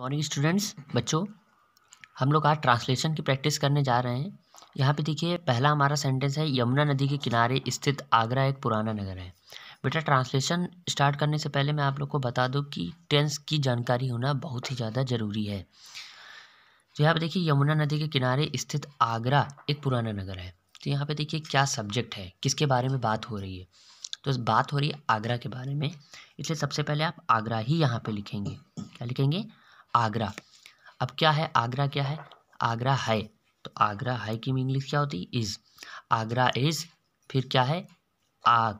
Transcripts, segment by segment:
morning students बच्चों हम लोग आज ट्रांसलेशन की प्रैक्टिस करने जा रहे हैं यहाँ पे देखिए पहला हमारा सेंटेंस है यमुना नदी के किनारे स्थित आगरा एक पुराना नगर है बेटा ट्रांसलेशन स्टार्ट करने से पहले मैं आप लोग को बता दूँ कि टेंस की जानकारी होना बहुत ही ज़्यादा ज़रूरी है तो यहाँ पर देखिए यमुना नदी के किनारे स्थित आगरा एक पुराना नगर है तो यहाँ पर देखिए क्या सब्जेक्ट है किसके बारे में बात हो रही है तो बात हो रही है आगरा के बारे में इसलिए सबसे पहले आप आगरा ही यहाँ पर लिखेंगे क्या लिखेंगे आगरा अब क्या है आगरा क्या है आगरा है तो आगरा है की इंग्लिश क्या होती है इज़ आगरा इज़ फिर क्या है आग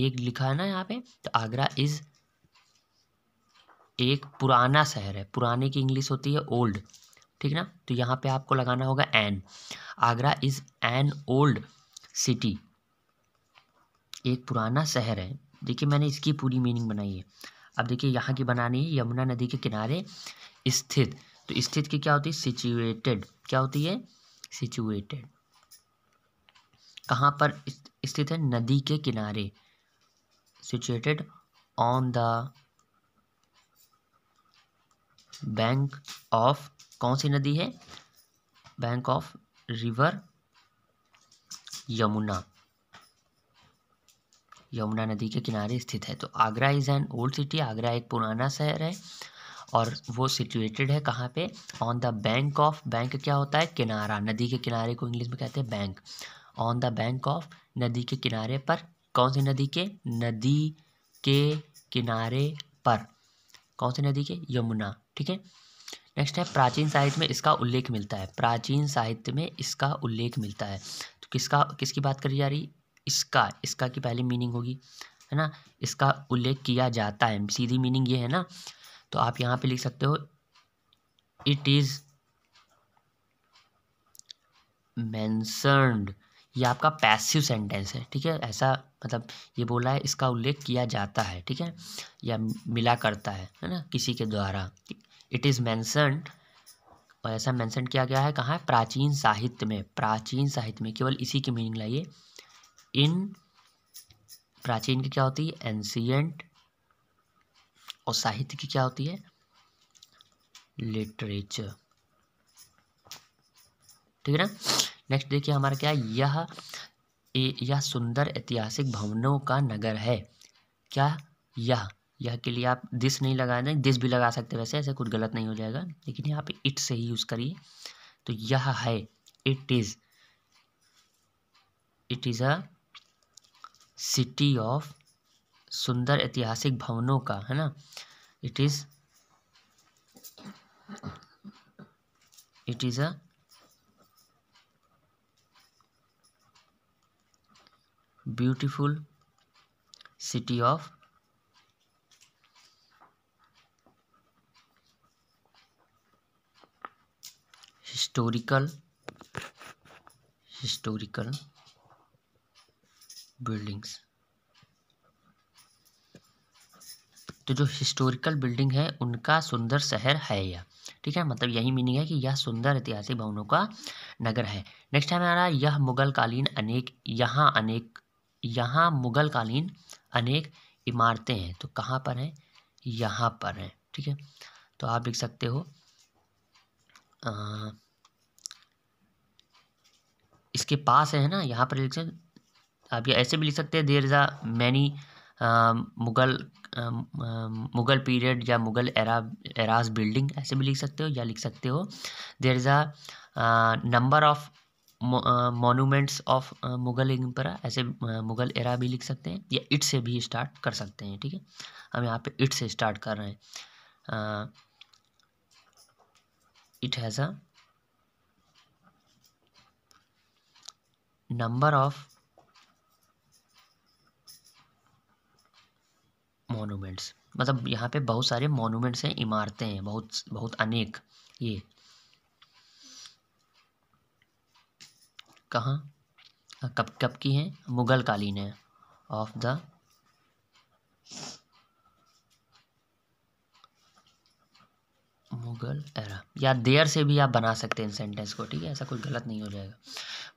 एक लिखा है ना यहाँ पे तो आगरा इज़ एक पुराना शहर है पुराने की इंग्लिश होती है ओल्ड ठीक ना तो यहाँ पे आपको लगाना होगा an Agra is an old city एक पुराना शहर है देखिए मैंने इसकी पूरी मीनिंग बनाई है अब देखिए यहाँ की बनानी है यमुना नदी के किनारे स्थित तो स्थित की क्या होती है सिचुएटेड क्या होती है सिचुएटेड कहाँ पर स्थित है नदी के किनारे situated on the bank of कौन सी नदी है bank of river Yamuna Yamuna नदी के किनारे स्थित है तो Agra is an old city Agra एक पुराना शहर है और वो सिचुएटेड है कहाँ पे on the bank of bank क्या होता है किनारा नदी के किनारे को इंग्लिश में कहते हैं bank on the bank of नदी के किनारे पर कौन सी नदी के नदी के किनारे पर कौन सी नदी के यमुना ठीक है नेक्स्ट है प्राचीन साहित्य में इसका उल्लेख मिलता है प्राचीन साहित्य में इसका उल्लेख मिलता है तो किसका किसकी बात करी जा रही इसका इसका की पहली मीनिंग होगी है ना इसका उल्लेख किया जाता है सीधी मीनिंग ये है ना तो आप यहाँ पे लिख सकते हो इट इज़ मैंसर्ड ये आपका पैसिव सेंटेंस है ठीक है ऐसा मतलब ये बोला है इसका उल्लेख किया जाता है ठीक है या मिला करता है है ना किसी के द्वारा इट इज़ मैंसर्ड और ऐसा मैंसन किया गया है कहाँ है प्राचीन साहित्य में प्राचीन साहित्य में केवल इसी की मीनिंग लाइए इन प्राचीन की क्या होती है एंसियंट और साहित्य की क्या होती है लिटरेचर ठीक है ना नेक्स्ट देखिए हमारा क्या यह ए, यह सुंदर ऐतिहासिक भवनों का नगर है क्या यह यह के लिए आप दिस नहीं लगा दें दिस भी लगा सकते वैसे ऐसे कुछ गलत नहीं हो जाएगा लेकिन यहाँ पे इट से ही यूज़ करिए तो यह है it is it is a city of सुंदर ऐतिहासिक भवनों का है ना it is it is a beautiful city of historical historical buildings तो जो हिस्टोरिकल बिल्डिंग है उनका सुंदर शहर है यह ठीक है मतलब यही मीनिंग है कि यह सुंदर ऐतिहासिक भवनों का नगर है नेक्स्ट है हमारा यह मुगल कालीन अनेक यहाँ अनेक यहाँ मुगल कालीन अनेक इमारतें हैं तो कहाँ पर हैं यहाँ पर हैं ठीक है तो आप लिख सकते हो आ, इसके पास है ना यहाँ पर लिख सकते आप ये ऐसे भी लिख सकते हैं there is a many Mughal Mughal period या मुग़ल एरा एराज़ बिल्डिंग ऐसे भी लिख सकते हो या लिख सकते हो there is a number of monuments of Mughal emperor ऐसे मुग़ल एरा भी लिख सकते हैं या इट से भी स्टार्ट कर सकते हैं ठीक है हम यहाँ पे इट से स्टार्ट कर रहे हैं it has a number of monuments मतलब यहाँ पे बहुत सारे मोनूमेंट्स हैं इमारतें हैं बहुत बहुत अनेक ये कहाँ हाँ, कब कब की हैं मुग़ल कालीन है ऑफ द मुगल एरा या देर से भी आप बना सकते हैं इन सेंटेंस को ठीक है ऐसा कुछ गलत नहीं हो जाएगा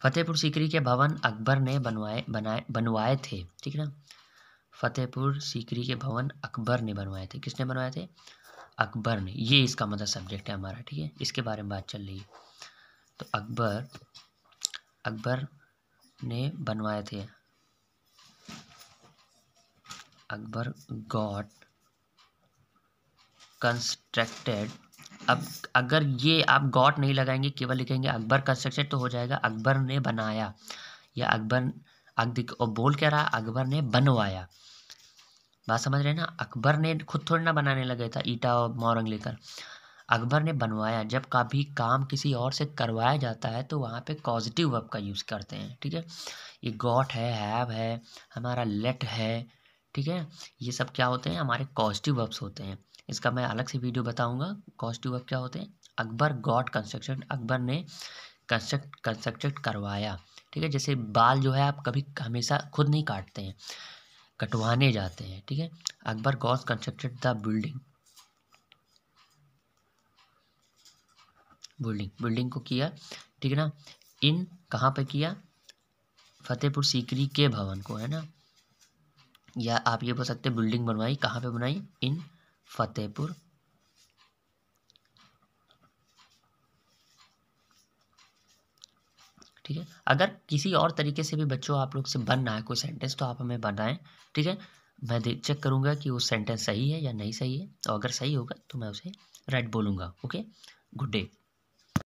फतेहपुर सीकरी के भवन अकबर ने बनवाए बनाए बनवाए थे ठीक है ना फतेहपुर सीकरी के भवन अकबर ने बनवाए थे किसने बनवाए थे अकबर ने ये इसका मतलब सब्जेक्ट है हमारा ठीक है इसके बारे में बात चल रही है तो अकबर अकबर ने बनवाए थे अकबर गॉड कंस्ट्रक्टेड अब अगर ये आप गॉट नहीं लगाएंगे केवल लिखेंगे अकबर कंस्ट्रक्टेड तो हो जाएगा अकबर ने बनाया या अकबर अकबर और बोल क्या रहा अकबर ने बनवाया बात समझ रहे ना अकबर ने खुद थोड़ी ना बनाने लगे था ईटा और मोरंग लेकर अकबर ने बनवाया जब कभी काम किसी और से करवाया जाता है तो वहाँ पे पॉजिटिव वर्ब का यूज़ करते हैं ठीक है ये गॉट है हैव है हमारा लेट है ठीक है ये सब क्या होते हैं हमारे पॉजिटिव वर्ब्स होते हैं इसका मैं अलग से वीडियो बताऊँगा पॉजिटिव वर्ब क्या होते हैं अकबर गॉट कंस्ट्रक्शन अकबर ने कंस्ट्रक्ट कंस्ट्रक्ट करवाया ठीक है जैसे बाल जो है आप कभी हमेशा खुद नहीं काटते हैं कटवाने जाते हैं ठीक है अकबर गॉस constructed the building building building को किया ठीक है ना इन कहाँ पे किया फतेहपुर सीकरी के भवन को है ना या आप ये बोल सकते बिल्डिंग बनवाई कहाँ पे बनाई इन फतेहपुर ठीक है अगर किसी और तरीके से भी बच्चों आप लोग से बन रहा है कोई सेंटेंस तो आप हमें बनाएं ठीक है मैं चेक करूँगा कि वो सेंटेंस सही है या नहीं सही है और तो अगर सही होगा तो मैं उसे राइट बोलूँगा ओके गुड डे